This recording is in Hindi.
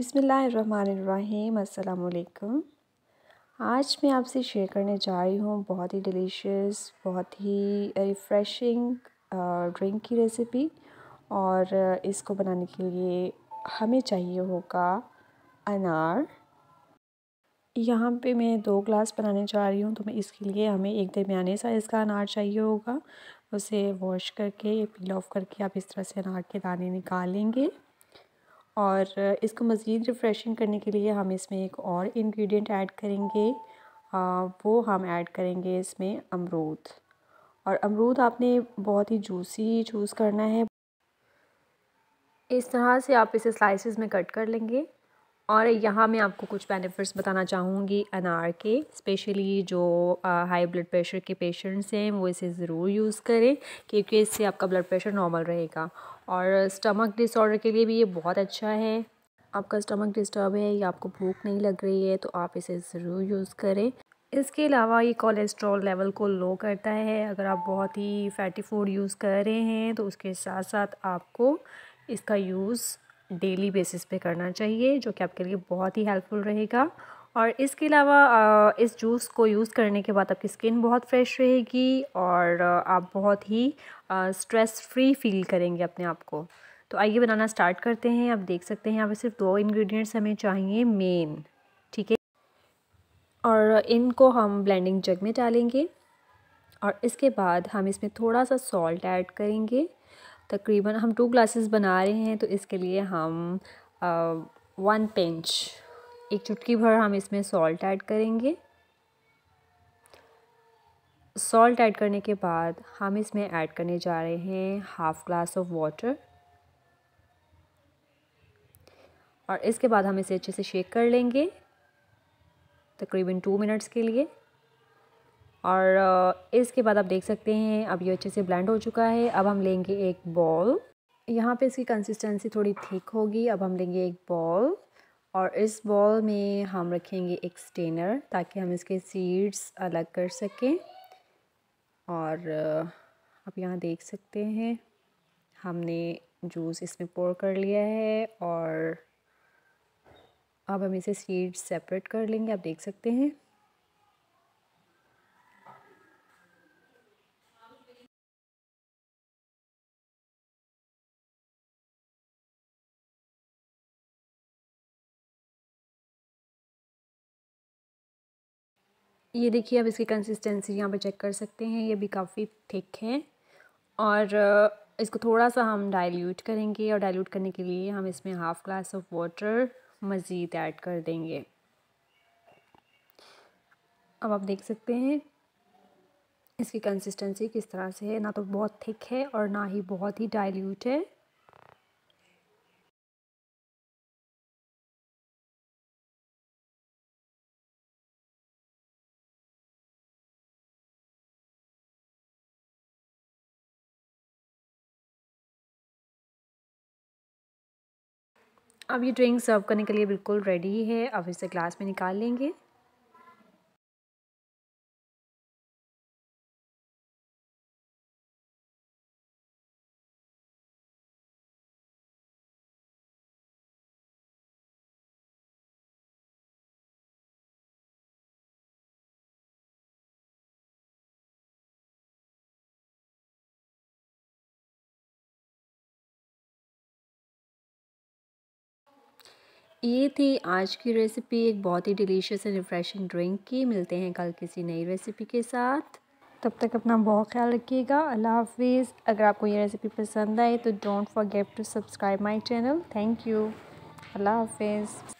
अस्सलाम वालेकुम आज मैं आपसे शेयर करने जा रही हूँ बहुत ही डिलीशियस बहुत ही रिफ़्रेशिंग ड्रिंक की रेसिपी और इसको बनाने के लिए हमें चाहिए होगा अनार यहाँ पे मैं दो ग्लास बनाने जा रही हूँ तो मैं इसके लिए हमें एक दरमियाने साइज़ का अनार चाहिए होगा उसे वॉश करके पील ऑफ करके आप इस तरह से अनार के दाने निकालेंगे और इसको मज़ीद रिफ़्रेशिंग करने के लिए हम इसमें एक और इंग्रेडिएंट ऐड करेंगे आ, वो हम ऐड करेंगे इसमें अमरूद और अमरूद आपने बहुत ही जूसी चूज़ करना है इस तरह से आप इसे स्लाइसेस में कट कर लेंगे और यहाँ मैं आपको कुछ बेनिफिट्स बताना चाहूँगी अनार के स्पेशली जो हाई ब्लड प्रेशर के पेशेंट्स हैं वो इसे ज़रूर यूज़ करें क्योंकि इससे आपका ब्लड प्रेशर नॉर्मल रहेगा और स्टमक डिसऑर्डर के लिए भी ये बहुत अच्छा है आपका स्टमक डिस्टर्ब है या आपको भूख नहीं लग रही है तो आप इसे ज़रूर यूज़ करें इसके अलावा ये कोलेस्ट्रॉल लेवल को लो करता है अगर आप बहुत ही फैटी फूड यूज़ कर रहे हैं तो उसके साथ साथ आपको इसका यूज़ डेली बेसिस पे करना चाहिए जो कि आपके लिए बहुत ही हेल्पफुल रहेगा और इसके अलावा इस जूस को यूज़ करने के बाद आपकी स्किन बहुत फ्रेश रहेगी और आप बहुत ही स्ट्रेस फ्री फील करेंगे अपने आप को तो आइए बनाना स्टार्ट करते हैं आप देख सकते हैं यहाँ पर सिर्फ दो इन्ग्रीडियंट्स हमें चाहिए मेन ठीक है और इनको हम ब्लेंडिंग जग में डालेंगे और इसके बाद हम इसमें थोड़ा सा सॉल्ट ऐड करेंगे तकरीबन हम टू ग्लासेस बना रहे हैं तो इसके लिए हम वन पिंच एक चुटकी भर हम इसमें सॉल्ट ऐड करेंगे सॉल्ट ऐड करने के बाद हम इसमें ऐड करने जा रहे हैं हाफ़ ग्लास ऑफ वाटर और इसके बाद हम इसे अच्छे से शेक कर लेंगे तकरीबन टू मिनट्स के लिए और इसके बाद आप देख सकते हैं अब ये अच्छे से ब्लेंड हो चुका है अब हम लेंगे एक बॉल यहाँ पे इसकी कंसिस्टेंसी थोड़ी थिक होगी अब हम लेंगे एक बॉल और इस बॉल में हम रखेंगे एक स्टेनर ताकि हम इसके सीड्स अलग कर सकें और आप यहाँ देख सकते हैं हमने जूस इसमें पोर कर लिया है और अब हम इसे सीड्स सेपरेट कर लेंगे आप देख सकते हैं ये देखिए अब इसकी कंसिस्टेंसी यहाँ पर चेक कर सकते हैं ये भी काफ़ी थिक है और इसको थोड़ा सा हम डाइल्यूट करेंगे और डाइल्यूट करने के लिए हम इसमें हाफ़ ग्लास ऑफ वाटर मज़ीद ऐड कर देंगे अब आप देख सकते हैं इसकी कंसिस्टेंसी किस तरह से है ना तो बहुत थिक है और ना ही बहुत ही डाइल्यूट है अब ये ड्रिंक सर्व करने के लिए बिल्कुल रेडी है अब इसे ग्लास में निकाल लेंगे ये थी आज की रेसिपी एक बहुत ही डिलीशियस एंड रिफ्रेशिंग ड्रिंक की मिलते हैं कल किसी नई रेसिपी के साथ तब तक अपना बहुत ख्याल रखिएगा अल्लाह हाफिज़ अगर आपको ये रेसिपी पसंद आए तो don't forget to subscribe my channel thank you अल्लाह हाफिज़